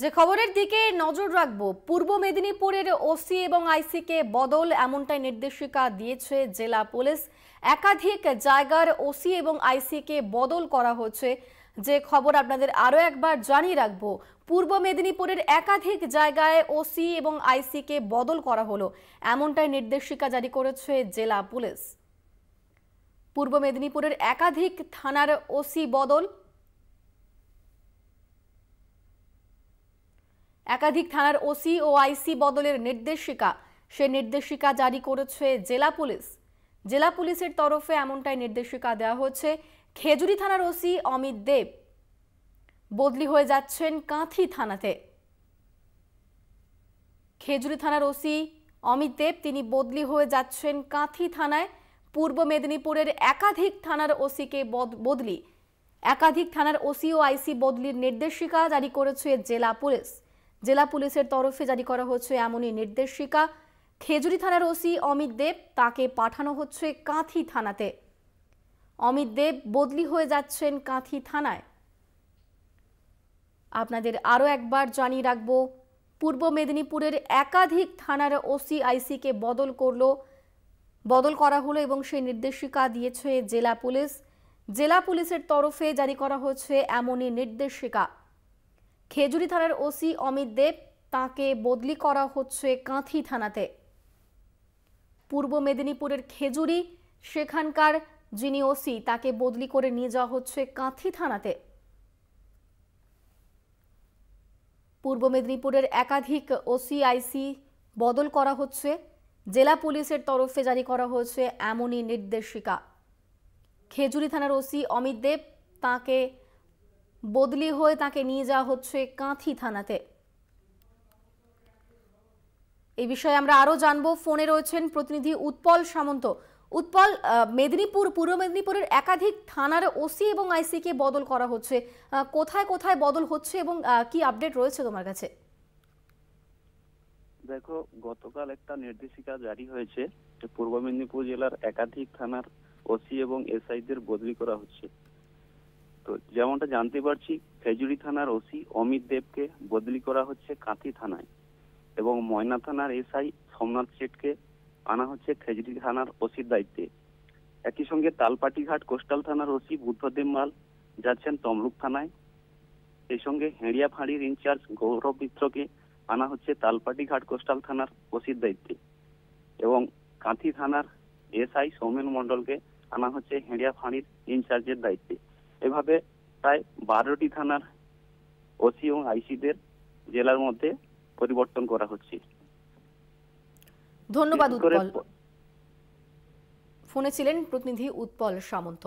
যে খবরের দিকে নজর রাখবো পূর্ব মেদিনীপুরের ওসি এবং আইসিকে বদল এমনটাই নির্দেশিকা দিয়েছে জেলা পুলিশ একাধিক জায়গার ওসি এবং আইসিকে বদল করা হচ্ছে যে খবর আপনাদের আরও একবার জানিয়ে রাখবো পূর্ব মেদিনীপুরের একাধিক জায়গায় ওসি এবং আইসিকে বদল করা হলো এমনটাই নির্দেশিকা জারি করেছে জেলা পুলিশ পূর্ব মেদিনীপুরের একাধিক থানার ওসি বদল একাধিক থানার ওসি ও আইসি বদলের নির্দেশিকা সে নির্দেশিকা জারি করেছে জেলা পুলিশ জেলা পুলিশের তরফে এমনটাই নির্দেশিকা দেওয়া হয়েছে খেজুরি থানার ওসি অমিত দেব বদলি হয়ে যাচ্ছেন কাঁথি থানাতে খেজুরি থানার ওসি অমিত দেব তিনি বদলি হয়ে যাচ্ছেন কাঁথি থানায় পূর্ব মেদিনীপুরের একাধিক থানার ওসিকে বদলি একাধিক থানার ওসি ও আইসি বদলির নির্দেশিকা জারি করেছে জেলা পুলিশ জেলা পুলিশের তরফে জারি করা হচ্ছে এমনই নির্দেশিকা খেজুরি থানার ওসি অমিত দেব তাকে পাঠানো হচ্ছে কাঁথি থানাতে অমিত দেব বদলি হয়ে যাচ্ছেন কাঁথি থানায় আপনাদের আরও একবার জানিয়ে রাখব পূর্ব মেদিনীপুরের একাধিক থানার ওসি আইসিকে বদল করল বদল করা হলো এবং সেই নির্দেশিকা দিয়েছে জেলা পুলিশ জেলা পুলিশের তরফে জারি করা হচ্ছে এমনই নির্দেশিকা খেজুরি থানার ওসি অমিত দেব তাকে বদলি করা হচ্ছে কাঁথি থানাতে পূর্ব মেদিনীপুরের খেজুরি সেখানকার যিনি ওসি তাকে বদলি করে নিয়ে যাওয়া হচ্ছে কাঁথি থানাতে পূর্ব মেদিনীপুরের একাধিক ওসিআইসি বদল করা হচ্ছে জেলা পুলিশের তরফে জারি করা হয়েছে এমনই নির্দেশিকা খেজুরি থানার ওসি অমিত দেব তাঁকে বদলি হয়ে তাকে নিয়ে যাওয়া হচ্ছে কাঁথি থানাতে এই বিষয়ে আমরা আরও জানব ফোনে রয়েছেন প্রতিনিধি উৎপল সামন্ত উৎপল মেদিনীপুর পূর্ব মেদিনীপুরের একাধিক থানার ওসি এবং আইসিকে বদল করা হচ্ছে কোথায় কোথায় বদল হচ্ছে এবং কি আপডেট রয়েছে তোমার কাছে দেখো গতকাল একটা নির্দেশিকা জারি হয়েছে পূর্ব মেদিনীপুর জেলার একাধিক থানার ওসি এবং এসআইদের বদলি করা হচ্ছে তো যেমনটা জানতে পারছি খেজুরি থানার ওসি অমিত দেবকে বদলি করা হচ্ছে কাঁথি থানায় এবং ময়না থানার এসআই সোমনাথ শেঠকে আনা হচ্ছে খেজুরি থানার ওসির দায়িত্বে একই সঙ্গে তালপাটিঘাট কোস্টাল থানার ওসি বুদ্ধদেব মাল যাচ্ছেন তমলুক থানায় সেই সঙ্গে হেঁড়িয়া ফাঁড়ির ইনচার্জ গৌরব মিত্রকে আনা হচ্ছে তালপাটিঘাট কোস্টাল থানার ওসির দায়িত্বে এবং কাঁথি থানার এসআই সৌমেন মন্ডলকে আনা হচ্ছে হেঁড়িয়া ফাঁড়ির ইনচার্জের দায়িত্বে এভাবে প্রায় বারোটি থানার ওসি এবং আইসিদের জেলার মধ্যে পরিবর্তন করা হচ্ছে ধন্যবাদ উৎপল ফোনে ছিলেন প্রতিনিধি উৎপল সামন্ত